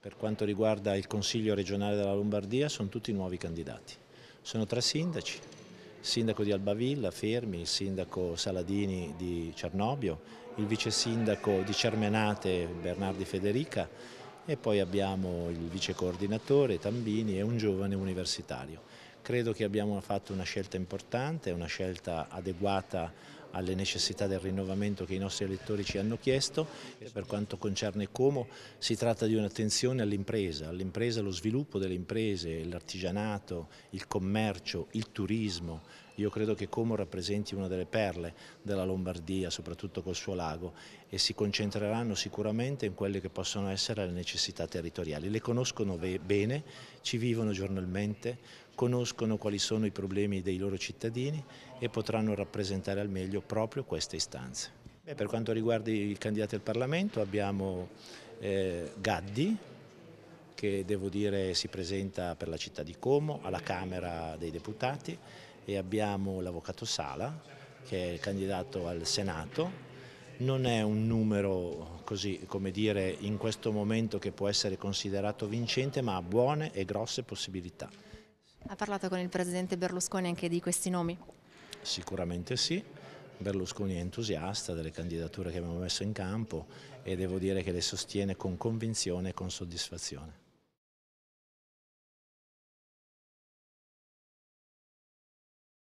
Per quanto riguarda il Consiglio regionale della Lombardia sono tutti nuovi candidati, sono tre sindaci, il sindaco di Albavilla, Fermi, il sindaco Saladini di Cernobio, il vice sindaco di Cermenate Bernardi Federica e poi abbiamo il vice coordinatore Tambini e un giovane universitario. Credo che abbiamo fatto una scelta importante, una scelta adeguata alle necessità del rinnovamento che i nostri elettori ci hanno chiesto. Per quanto concerne Como si tratta di un'attenzione all'impresa, all'impresa, allo sviluppo delle imprese, l'artigianato, il commercio, il turismo. Io credo che Como rappresenti una delle perle della Lombardia, soprattutto col suo lago, e si concentreranno sicuramente in quelle che possono essere le necessità territoriali. Le conoscono bene, ci vivono giornalmente, conoscono quali sono i problemi dei loro cittadini e potranno rappresentare al meglio proprio queste istanze. Beh, per quanto riguarda i candidati al Parlamento abbiamo eh, Gaddi, che devo dire si presenta per la città di Como, alla Camera dei Deputati e abbiamo l'Avvocato Sala che è il candidato al Senato. Non è un numero così, come dire, in questo momento che può essere considerato vincente ma ha buone e grosse possibilità. Ha parlato con il Presidente Berlusconi anche di questi nomi? Sicuramente sì. Berlusconi è entusiasta delle candidature che abbiamo messo in campo e devo dire che le sostiene con convinzione e con soddisfazione.